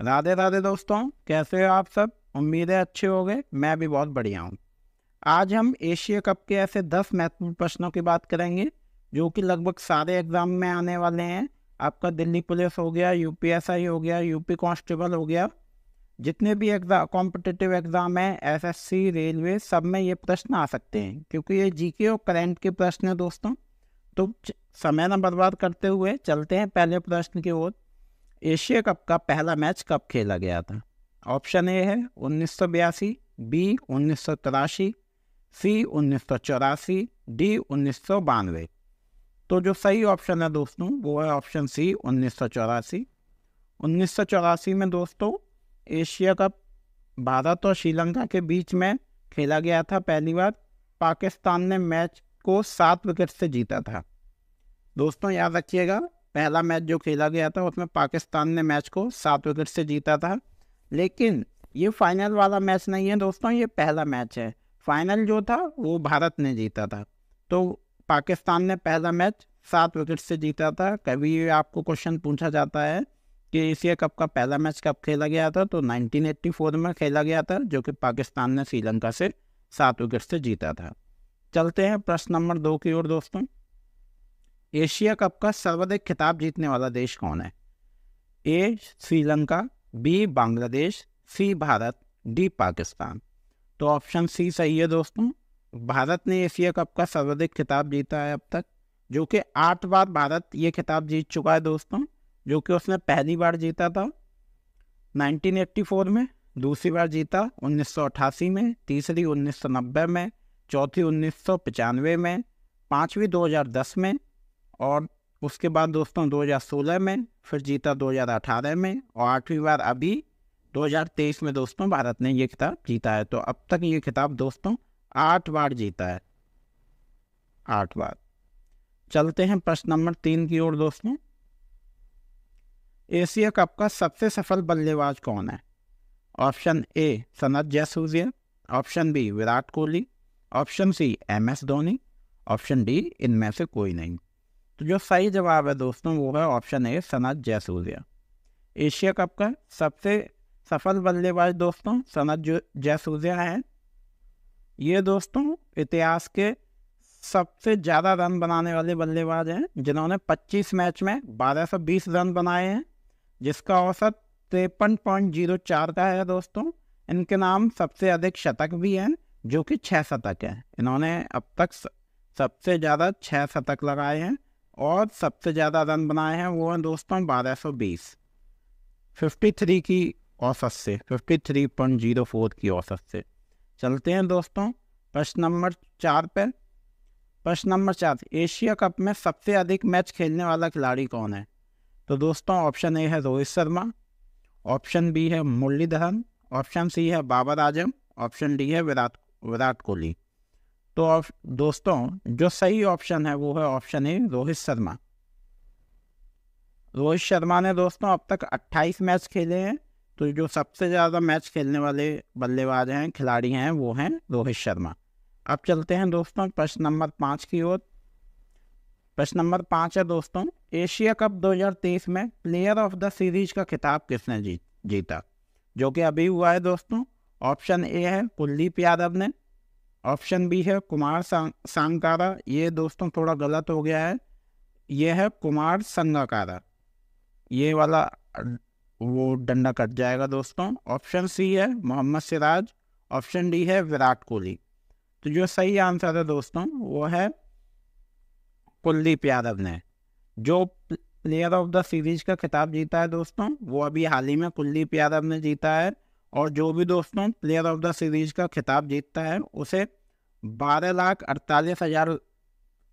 राधे राधे दोस्तों कैसे हो आप सब उम्मीदें अच्छे हो गए मैं भी बहुत बढ़िया हूँ आज हम एशिया कप के ऐसे दस महत्वपूर्ण प्रश्नों की बात करेंगे जो कि लगभग सारे एग्जाम में आने वाले हैं आपका दिल्ली पुलिस हो गया यूपीएसआई हो गया यूपी कांस्टेबल हो गया जितने भी एग्जाम कॉम्पिटिटिव एग्ज़ाम हैं एसएससी रेलवे सब में ये प्रश्न आ सकते हैं क्योंकि ये जीके और करेंट के प्रश्न हैं दोस्तों तो समय ना बर्बाद करते हुए चलते हैं पहले प्रश्न की ओर एशिया कप का पहला मैच कब खेला गया था ऑप्शन ए है उन्नीस सौ बयासी बी उन्नीस सौ तिरासी सी उन्नीस सौ चौरासी डी उन्नीस सौ बानवे तो जो सही ऑप्शन है दोस्तों वो है ऑप्शन सी उन्नीस सौ चौरासी उन्नीस सौ चौरासी में दोस्तों एशिया कप भारत और श्रीलंका के बीच में खेला गया था पहली बार पाकिस्तान ने मैच को सात विकेट से जीता था दोस्तों याद रखिएगा पहला मैच जो खेला गया था उसमें पाकिस्तान ने मैच को सात विकेट से जीता था लेकिन ये फाइनल वाला मैच नहीं है दोस्तों ये पहला मैच है फाइनल जो था वो भारत ने जीता था तो पाकिस्तान ने पहला मैच सात विकेट से जीता था कभी आपको क्वेश्चन पूछा जाता है कि एशिया कप का पहला मैच कब खेला गया था तो 1984 में खेला गया था जो कि पाकिस्तान ने श्रीलंका से सात विकेट से जीता था चलते हैं प्रश्न नंबर दो की ओर दोस्तों एशिया कप का सर्वाधिक खिताब जीतने वाला देश कौन है A Sri Lanka B Bangladesh C Bharat D Pakistan तो ऑप्शन सी सही है दोस्तों भारत ने एशिया कप का सर्वाधिक खिताब जीता है अब तक जो कि आठ बार भारत ये खिताब जीत चुका है दोस्तों जो कि उसने पहली बार जीता था 1984 में दूसरी बार जीता 1988 में तीसरी 1990 में चौथी उन्नीस में पाँचवीं 2010 में और उसके बाद दोस्तों 2016 में फिर जीता 2018 में और आठवीं बार अभी 2023 में दोस्तों भारत ने ये खिताब जीता है तो अब तक ये खिताब दोस्तों आठ बार जीता है आठ बार चलते हैं प्रश्न नंबर तीन की ओर दोस्तों एशिया कप का सबसे सफल बल्लेबाज कौन है option A Sanath Jayasuriya option B Virat Kohli option C M S Dhoni option D इनमें से कोई नहीं तो जो सही जवाब है दोस्तों वो है option A Sanath Jayasuriya Asia cup का सबसे सफल बल्लेबाज दोस्तों सनत जयसूर्या हैं ये दोस्तों इतिहास के सबसे ज़्यादा रन बनाने वाले बल्लेबाज हैं जिन्होंने 25 मैच में 1220 रन बनाए हैं जिसका औसत तिरपन पॉइंट जीरो चार का है दोस्तों इनके नाम सबसे अधिक शतक भी हैं जो कि छः शतक हैं इन्होंने अब तक सबसे ज़्यादा छः शतक लगाए हैं और सबसे ज़्यादा रन बनाए हैं वो हैं दोस्तों बारह सौ बीस फिफ्टी थ्री की औसत से fifty three point zero four की औसत से चलते हैं दोस्तों प्रश्न नंबर चार पर प्रश्न नंबर चार एशिया कप में सबसे अधिक मैच खेलने वाला खिलाड़ी कौन है तो दोस्तों ऑप्शन ए है रोहित शर्मा ऑप्शन बी है मुरलीधरन ऑप्शन सी है बाबर आजम ऑप्शन डी है विराट विराट कोहली तो दोस्तों जो सही ऑप्शन है वो है ऑप्शन ए रोहित शर्मा रोहित शर्मा ने दोस्तों अब तक 28 मैच खेले हैं तो जो सबसे ज़्यादा मैच खेलने वाले बल्लेबाज हैं खिलाड़ी हैं वो हैं रोहित शर्मा अब चलते हैं दोस्तों प्रश्न नंबर पाँच की ओर प्रश्न नंबर पाँच है दोस्तों एशिया कप 2023 में प्लेयर ऑफ द सीरीज का खिताब किसने जीत जीता जो कि अभी हुआ है दोस्तों ऑप्शन ए है कुलदीप यादव ने ऑप्शन बी है कुमार सांगकारा ये दोस्तों थोड़ा गलत हो गया है ये है कुमार संगाकारा ये वाला वो डंडा कट जाएगा दोस्तों ऑप्शन सी है मोहम्मद सिराज ऑप्शन डी है विराट कोहली तो जो सही आंसर है दोस्तों वो है कुलदीप यादव ने जो प्लेयर ऑफ द सीरीज का खिताब जीता है दोस्तों वो अभी हाल ही में कुलदीप यादव ने जीता है और जो भी दोस्तों प्लेयर ऑफ द सीरीज का खिताब जीतता है उसे बारह लाख अड़तालीस हज़ार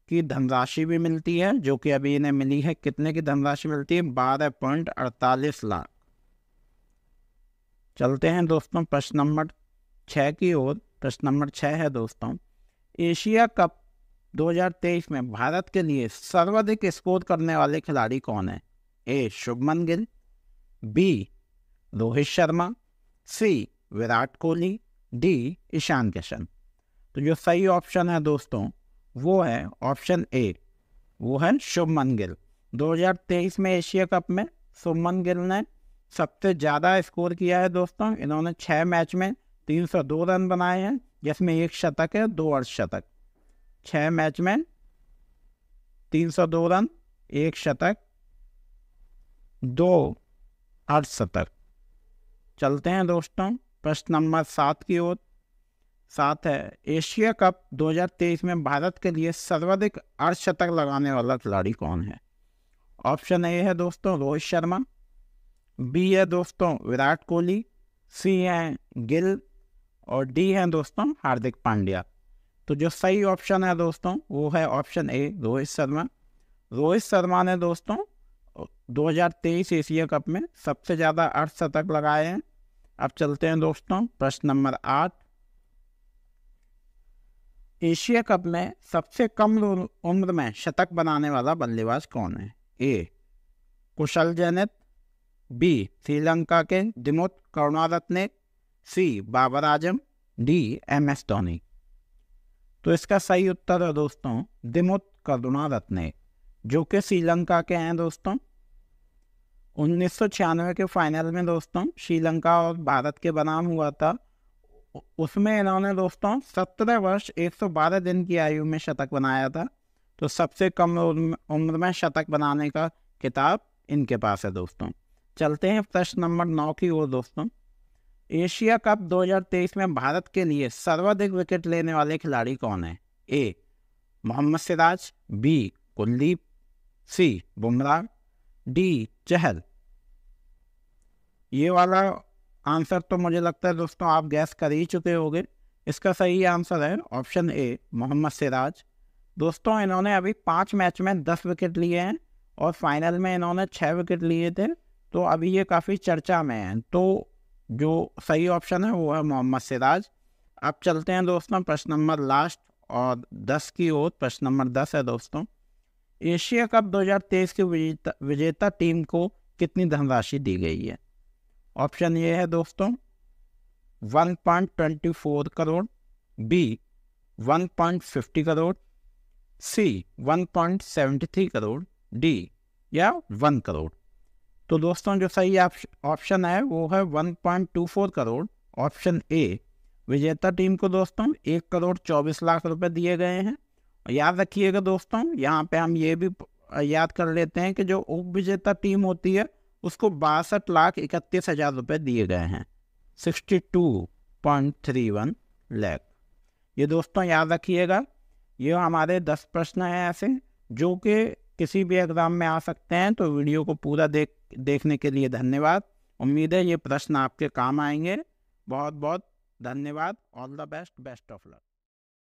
की धनराशि भी मिलती है जो कि अभी इन्हें मिली है कितने की धनराशि मिलती है बारह पॉइंट अड़तालीस लाख चलते हैं दोस्तों प्रश्न नंबर छः की ओर प्रश्न नंबर छः है दोस्तों एशिया कप 2023 में भारत के लिए सर्वाधिक स्कोर करने वाले खिलाड़ी कौन है A Shubman Gill B Rohit Sharma C Virat Kohli D Ishan Kishan तो जो सही ऑप्शन है दोस्तों वो है ऑप्शन ए वो है शुभमन गिल 2023 में एशिया कप में शुभमन गिल ने सबसे ज़्यादा स्कोर किया है दोस्तों इन्होंने छः मैच में 302 रन बनाए हैं जिसमें एक शतक है दो अर्धशतक छः मैच में 302 रन एक शतक दो शतक चलते हैं दोस्तों प्रश्न नंबर सात की ओर सात है एशिया कप 2023 में भारत के लिए सर्वाधिक अर्धशतक लगाने वाला खिलाड़ी कौन है ऑप्शन ए है दोस्तों रोहित शर्मा बी है दोस्तों विराट कोहली सी है गिल और डी है दोस्तों हार्दिक पांड्या तो जो सही ऑप्शन है दोस्तों वो है ऑप्शन ए रोहित शर्मा रोहित शर्मा ने दोस्तों 2023 एशिया कप में सबसे ज़्यादा अर्ध शतक लगाए हैं अब चलते हैं दोस्तों प्रश्न नंबर आठ एशिया कप में सबसे कम उम्र में शतक बनाने वाला बल्लेबाज कौन है ए कुशल जैनित बी श्रीलंका के Dimuth Karunaratne C Babar Azam D M S Dhoni तो इसका सही उत्तर है दोस्तों दिमोत करुणारत्ने जो कि श्रीलंका के हैं दोस्तों उन्नीस के फाइनल में दोस्तों श्रीलंका और भारत के बनाम हुआ था उसमें इन्होंने दोस्तों सत्रह वर्ष 112 दिन की आयु में शतक बनाया था तो सबसे कम उम्र में शतक बनाने का किताब इनके पास है दोस्तों चलते हैं प्रश्न नंबर नौ की ओर दोस्तों एशिया कप 2023 में भारत के लिए सर्वाधिक विकेट लेने वाले खिलाड़ी कौन है A Mohammed Siraj B Kuldeep C Bumrah D Chahal ये वाला आंसर तो मुझे लगता है दोस्तों आप गैस कर ही चुके होंगे इसका सही आंसर है ऑप्शन ए मोहम्मद सिराज दोस्तों इन्होंने अभी पाँच मैच में दस विकेट लिए हैं और फाइनल में इन्होंने छः विकेट लिए थे तो अभी ये काफ़ी चर्चा में हैं तो जो सही ऑप्शन है वो है मोहम्मद सिराज अब चलते हैं दोस्तों प्रश्न नंबर लास्ट और दस की ओर प्रश्न नंबर दस है दोस्तों एशिया कप 2023 की विजेता विजेता टीम को कितनी धनराशि दी गई है ऑप्शन ये है दोस्तों 1.24 crore B 1.50 crore C 1.73 crore D या वन करोड़ तो दोस्तों जो सही ऑप्शन है वो है 1.24 करोड़ ऑप्शन ए विजेता टीम को दोस्तों एक करोड़ चौबीस लाख रुपए दिए गए हैं याद रखिएगा दोस्तों यहाँ पे हम ये भी याद कर लेते हैं कि जो उप विजेता टीम होती है उसको बासठ लाख इकतीस हजार रुपये दिए गए हैं sixty two point three one lakh ये दोस्तों याद रखिएगा ये हमारे दस प्रश्न हैं ऐसे जो कि किसी भी एग्ज़ाम में आ सकते हैं तो वीडियो को पूरा देख देखने के लिए धन्यवाद उम्मीद है ये प्रश्न आपके काम आएंगे बहुत बहुत धन्यवाद all the best best of luck